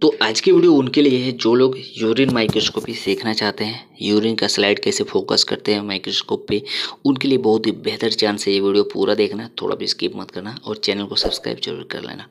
तो आज की वीडियो उनके लिए है जो लोग यूरिन माइक्रोस्कोपी सीखना चाहते हैं यूरिन का स्लाइड कैसे फोकस करते हैं माइक्रोस्कोप पे उनके लिए बहुत ही बेहतर चांस है ये वीडियो पूरा देखना थोड़ा भी स्किप मत करना और चैनल को सब्सक्राइब जरूर कर लेना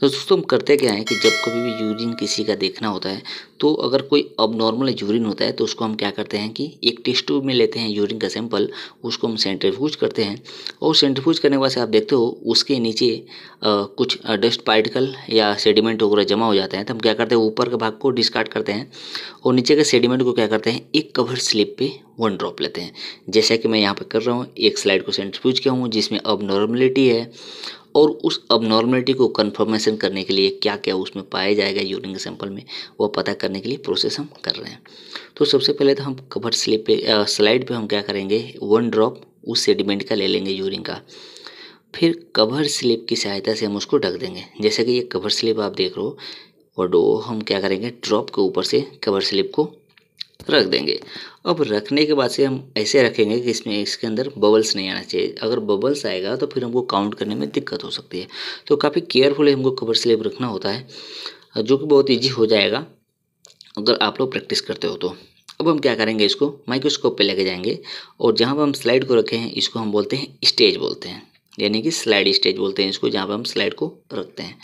तो दोस्तों हम करते क्या है कि जब कभी भी यूरिन किसी का देखना होता है तो अगर कोई अब नॉर्मल यूरिन होता है तो उसको हम क्या करते हैं कि एक टेस्ट ट्यूब में लेते हैं यूरिन का सैंपल उसको हम सेंट्रीफ्यूज करते हैं और सेंट्रीफ्यूज करने के बाद आप देखते हो उसके नीचे कुछ डस्ट पार्टिकल या सेडिमेंट वगैरह जमा हो जाता है हैं तो हम क्या करते हैं ऊपर के भाग को डिस्कार्ड करते हैं और नीचे के सेडिमेंट को क्या करते हैं एक कवर स्लिप पे वन ड्रॉप लेते हैं जैसा कि मैं यहाँ पर कर रहा हूँ एक स्लाइड को पूछ किया हूँ जिसमें अब नॉर्मलिटी है और उस अबनॉर्मलिटी को कन्फर्मेशन करने के लिए क्या क्या उसमें पाया जाएगा यूरिन के सैंपल में वो पता करने के लिए प्रोसेस हम कर रहे हैं तो सबसे पहले तो हम कवर स्लिप पे स्लाइड पर हम क्या करेंगे वन ड्रॉप उस सेडिमेंट का ले लेंगे यूरिन का फिर कवर स्लिप की सहायता से हम उसको ढक देंगे जैसे कि ये कवर स्लिप आप देख रहे हो और डो हम क्या करेंगे ड्रॉप के ऊपर से कवर स्लिप को रख देंगे अब रखने के बाद से हम ऐसे रखेंगे कि इसमें इसके अंदर बबल्स नहीं आना चाहिए अगर बबल्स आएगा तो फिर हमको काउंट करने में दिक्कत हो सकती है तो काफ़ी केयरफुली हमको कवर स्लिप रखना होता है जो कि बहुत ईजी हो जाएगा अगर आप लोग प्रैक्टिस करते हो तो अब हम क्या करेंगे इसको माइक्रोस्कोप पे लेके जाएंगे और जहाँ पर हम स्लाइड को रखे हैं इसको हम बोलते हैं स्टेज बोलते हैं यानी कि स्लाइड स्टेज बोलते हैं इसको जहाँ पर हम स्लाइड को रखते हैं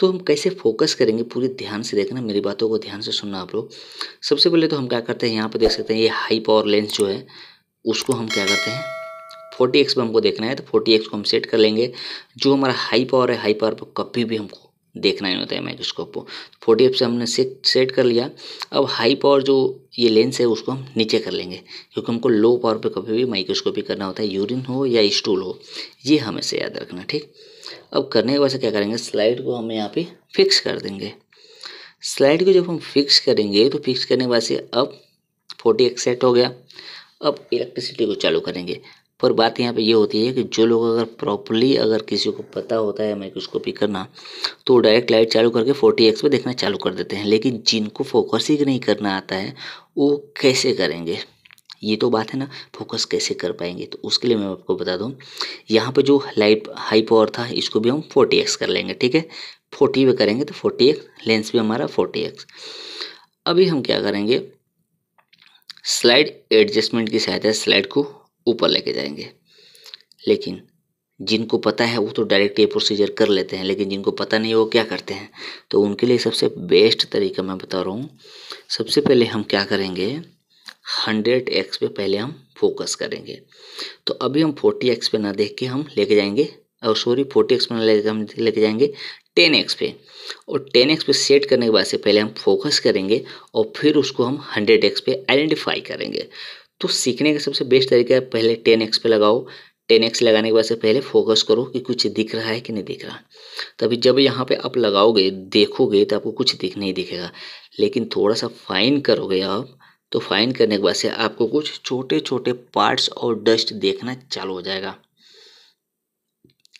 तो हम कैसे फोकस करेंगे पूरी ध्यान से देखना मेरी बातों को ध्यान से सुनना आप लोग सबसे पहले तो हम क्या करते हैं यहाँ पर देख सकते हैं ये हाई पावर लेंस जो है उसको हम क्या करते हैं फोर्टी एक्स पर हमको देखना है तो फोर्टी एक्स को हम सेट कर लेंगे जो हमारा हाई पावर है हाई पावर पर कभी भी हमको देखना नहीं होता है माइक्रोस्कोप को फोर्टी एफ से हमने सेट सेट कर लिया अब हाई पावर जो ये लेंस है उसको हम नीचे कर लेंगे क्योंकि हमको लो पावर पे कभी भी माइक्रोस्कोपी करना होता है यूरिन हो या स्टूल हो ये हमें से याद रखना ठीक अब करने के बाद क्या करेंगे स्लाइड को हम यहाँ पे फिक्स कर देंगे स्लाइड को जब हम फिक्स करेंगे तो फिक्स करने के बाद से अब फोर्टी एक्सेट हो गया अब इलेक्ट्रिसिटी को चालू करेंगे पर बात यहाँ पे ये यह होती है कि जो लोग अगर प्रॉपरली अगर किसी को पता होता है माइक्रोस्कोपी करना तो डायरेक्ट लाइट चालू करके फोर्टी एक्स पर देखना चालू कर देते हैं लेकिन जिनको फोकस ही नहीं करना आता है वो कैसे करेंगे ये तो बात है ना फोकस कैसे कर पाएंगे तो उसके लिए मैं आपको बता दूँ यहाँ पर जो लाइट हाई पावर था इसको भी हम फोर्टी एक्स कर लेंगे ठीक है फोर्टी पे करेंगे तो फोर्टी एक्स लेंस भी हमारा फोर्टी एक्स अभी हम क्या करेंगे स्लाइड एडजस्टमेंट की सहायता से स्लाइड को ऊपर लेके जाएंगे लेकिन जिनको पता है वो तो डायरेक्ट ये प्रोसीजर कर लेते हैं लेकिन जिनको पता नहीं है वो क्या करते हैं तो उनके लिए सबसे बेस्ट तरीका मैं बता रहा हूँ सबसे पहले हम क्या करेंगे हंड्रेड एक्स पे पहले हम फोकस करेंगे तो अभी हम फोर्टी एक्स पे ना देख के हम लेके जाएंगे और सॉरी फोर्टी एक्स पे ना लेके हम लेके जाएंगे टेन एक्स पे और टेन एक्स पे सेट करने के बाद से पहले हम फोकस करेंगे और फिर उसको हम हंड्रेड एक्स पे आइडेंटिफाई करेंगे तो सीखने का सबसे बेस्ट तरीका है पहले टेन एक्स पे लगाओ टेन एक्स लगाने के बाद से पहले फोकस करो कि कुछ दिख रहा है कि नहीं दिख रहा तभी जब यहाँ पे आप लगाओगे देखोगे तो आपको कुछ दिख नहीं दिखेगा लेकिन थोड़ा सा फाइन करोगे आप तो फाइन करने के बाद से आपको कुछ छोटे छोटे पार्ट्स और डस्ट देखना चालू हो जाएगा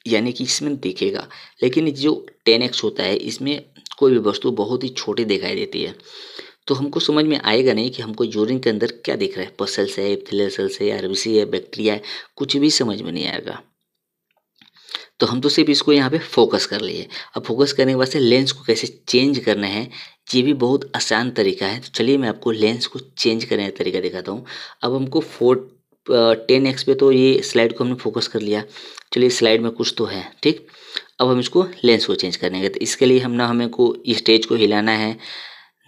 यानी कि इसमें दिखेगा लेकिन जो टेन एक्स होता है इसमें कोई भी वस्तु बहुत ही छोटी दिखाई देती है तो हमको समझ में आएगा नहीं कि हमको यूरिन के अंदर क्या दिख रहा है पसल्स है फिलर है आरबीसी है बैक्टीरिया है कुछ भी समझ में नहीं आएगा तो हम तो सिर्फ इसको यहाँ पे फोकस कर लिए अब फोकस करने के बाद से लेंस को कैसे चेंज करना है ये भी बहुत आसान तरीका है तो चलिए मैं आपको लेंस को चेंज करने का तरीका दिखाता हूँ अब हमको फोर टेन एक्स पे तो ये स्लाइड को हमने फोकस कर लिया चलिए स्लाइड में कुछ तो है ठीक अब हम इसको लेंस को चेंज करने का तो इसके लिए हम ना हमें को स्टेज को हिलाना है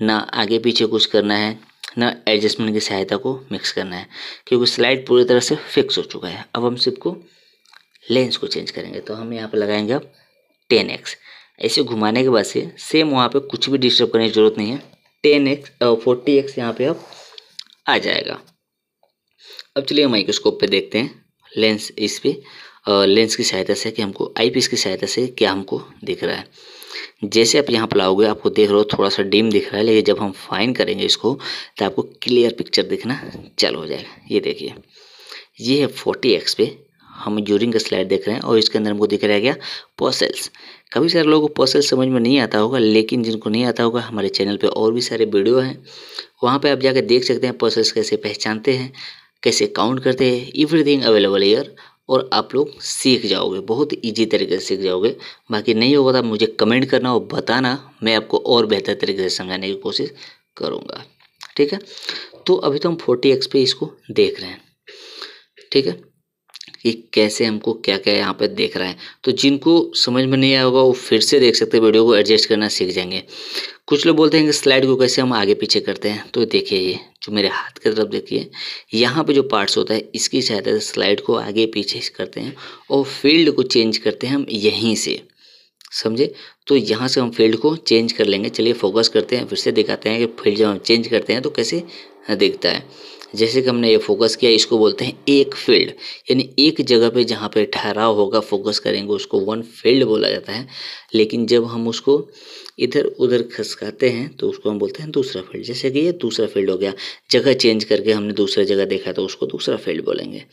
ना आगे पीछे कुछ करना है ना एडजस्टमेंट की सहायता को मिक्स करना है क्योंकि स्लाइड पूरी तरह से फिक्स हो चुका है अब हम सिर्फ को लेंस को चेंज करेंगे तो हम यहाँ पर लगाएंगे अब टेन एक्स ऐसे घुमाने के बाद से सेम वहाँ पे कुछ भी डिस्टर्ब करने की ज़रूरत नहीं है टेन एक्स फोर्टी एक्स यहाँ पर अब आ जाएगा अब चलिए माइक्रोस्कोप पे देखते हैं लेंस इस पर लेंस की सहायता से कि हमको आई पीस की सहायता से क्या हमको दिख रहा है जैसे आप यहाँ पर लाओगे आपको देख रहे हो थोड़ा सा डिम दिख रहा है लेकिन जब हम फाइन करेंगे इसको तो आपको क्लियर पिक्चर दिखना चालू हो जाएगा ये देखिए ये है फोर्टी एक्स पे हम जूरिंग का स्लाइड देख रहे हैं और इसके अंदर हमको दिख रहा गया पोसेल्स कभी सारे लोगों को पोसेल्स समझ में नहीं आता होगा लेकिन जिनको नहीं आता होगा हमारे चैनल पे और भी सारे वीडियो हैं वहाँ पे आप जाकर देख सकते हैं पोसेल्स कैसे पहचानते हैं कैसे काउंट करते हैं एवरीथिंग अवेलेबल ईयर और आप लोग सीख जाओगे बहुत इजी तरीके से सीख जाओगे बाकी नहीं होगा तो मुझे कमेंट करना और बताना मैं आपको और बेहतर तरीके से समझाने की कोशिश करूँगा ठीक है तो अभी तो हम फोर्टी एक्स पे इसको देख रहे हैं ठीक है कि कैसे हमको क्या क्या यहाँ पे देख रहा है तो जिनको समझ में नहीं आया होगा वो फिर से देख सकते हैं वीडियो को एडजस्ट करना सीख जाएंगे कुछ लोग बोलते हैं कि स्लाइड को कैसे हम आगे पीछे करते हैं तो देखिए ये जो मेरे हाथ की तरफ देखिए यहाँ पे जो पार्ट्स होता है इसकी सहायता से स्लाइड को आगे पीछे करते हैं और फील्ड को चेंज करते हैं हम यहीं से समझे तो यहाँ से हम फील्ड को चेंज कर लेंगे चलिए फोकस करते हैं फिर से दिखाते हैं कि फील्ड जब हम चेंज करते हैं तो कैसे दिखता है जैसे कि हमने ये फोकस किया इसको बोलते हैं एक फील्ड यानी एक जगह पे जहाँ पे ठहराव होगा फोकस करेंगे उसको वन फील्ड बोला जाता है लेकिन जब हम उसको इधर उधर खसकाते हैं तो उसको हम बोलते हैं दूसरा फील्ड जैसे कि ये दूसरा फील्ड हो गया जगह चेंज करके हमने दूसरा जगह देखा तो उसको दूसरा फील्ड बोलेंगे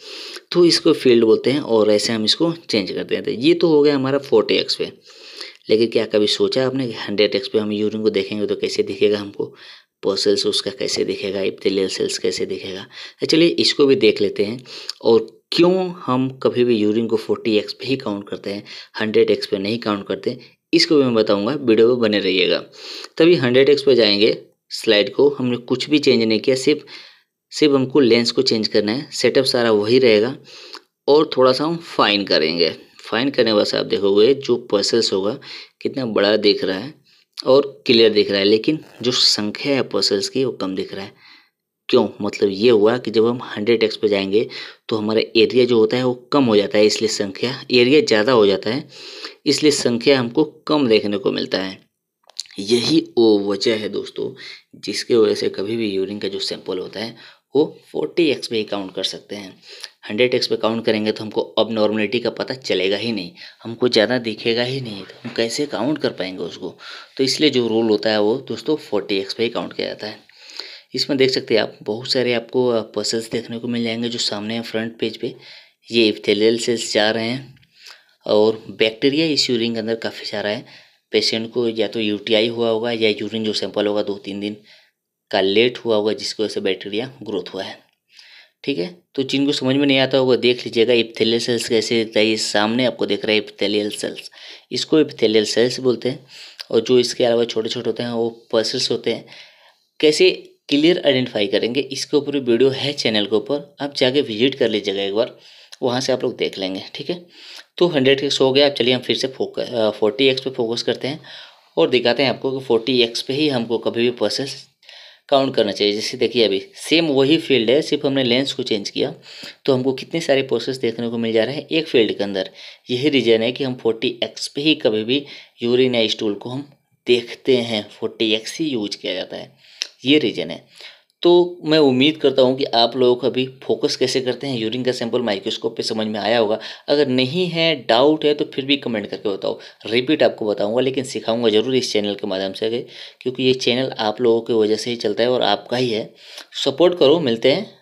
तो इसको फील्ड बोलते हैं और ऐसे हम इसको चेंज कर देते हैं तो ये तो हो गया हमारा फोर्टी एक्स पे लेकिन क्या कभी सोचा आपने कि हंड्रेड एक्स पे हम यूरिन को देखेंगे तो कैसे दिखेगा हमको सेल्स उसका कैसे दिखेगा इप्थिलियल सेल्स कैसे दिखेगा तो चलिए इसको भी देख लेते हैं और क्यों हम कभी भी यूरिन को फोर्टी एक्स पे ही काउंट करते हैं हंड्रेड एक्स पे नहीं काउंट करते इसको भी मैं बताऊंगा वीडियो में बने रहिएगा तभी हंड्रेड एक्स पे जाएंगे स्लाइड को हमने कुछ भी चेंज नहीं किया सिर्फ सिर्फ हमको लेंस को चेंज करना है सेटअप सारा वही रहेगा और थोड़ा सा हम फाइन करेंगे फाइन करने वाला आप देखोगे जो पर्सल्स होगा कितना बड़ा दिख रहा है और क्लियर दिख रहा है लेकिन जो संख्या है पर्सल्स की वो कम दिख रहा है क्यों मतलब ये हुआ कि जब हम हंड्रेड एक्स पे जाएंगे तो हमारा एरिया जो होता है वो कम हो जाता है इसलिए संख्या एरिया ज़्यादा हो जाता है इसलिए संख्या हमको कम देखने को मिलता है यही वो वजह है दोस्तों जिसके वजह से कभी भी यूरिन का जो सैंपल होता है वो फोर्टी एक्स में ही काउंट कर सकते हैं हंड्रेड एक्स पे काउंट करेंगे तो हमको अब नॉर्मलिटी का पता चलेगा ही नहीं हमको ज़्यादा दिखेगा ही नहीं तो हम कैसे काउंट कर पाएंगे उसको तो इसलिए जो रूल होता है वो दोस्तों फोर्टी एक्स पे ही काउंट किया जाता है इसमें देख सकते हैं आप बहुत सारे आपको पसल्स देखने को मिल जाएंगे जो सामने हैं फ्रंट पेज पे ये इप्थेलियल सेल्स जा रहे हैं और बैक्टीरिया इस यूरिन के अंदर काफ़ी सारा है पेशेंट को या तो यू हुआ होगा या यूरिन जो सैंपल होगा दो तीन दिन का लेट हुआ होगा जिसकी वजह से बैक्टीरिया ग्रोथ हुआ है ठीक है तो जिनको समझ में नहीं आता होगा देख लीजिएगा इप्थेलियल सेल्स कैसे दिखता है ये सामने आपको देख रहा है इपथेलियल सेल्स इसको इपथेलियल सेल्स बोलते हैं और जो इसके अलावा छोटे छोटे होते हैं वो पर्सल्स होते हैं कैसे क्लियर आइडेंटिफाई करेंगे इसके ऊपर भी वीडियो है चैनल के ऊपर आप जाके विजिट कर लीजिएगा एक बार वहाँ से आप लोग देख लेंगे ठीक है तो हंड्रेड एक्स हो गया आप चलिए हम फिर से फोकस फोर्टी एक्स पे फोकस करते हैं और दिखाते हैं आपको कि फोर्टी एक्स पे ही हमको कभी भी पर्सल्स काउंट करना चाहिए जैसे देखिए अभी सेम वही फील्ड है सिर्फ हमने लेंस को चेंज किया तो हमको कितने सारे प्रोसेस देखने को मिल जा रहे हैं एक फील्ड के अंदर यही रीज़न है कि हम फोर्टी एक्स पे ही कभी भी या स्टूल को हम देखते हैं फोर्टी एक्स ही यूज किया जाता है ये रीज़न है तो मैं उम्मीद करता हूँ कि आप लोगों को अभी फोकस कैसे करते हैं यूरिन का सैंपल माइक्रोस्कोप पे समझ में आया होगा अगर नहीं है डाउट है तो फिर भी कमेंट करके बताओ रिपीट आपको बताऊंगा लेकिन सिखाऊंगा ज़रूर इस चैनल के माध्यम से क्योंकि ये चैनल आप लोगों की वजह से ही चलता है और आपका ही है सपोर्ट करो मिलते हैं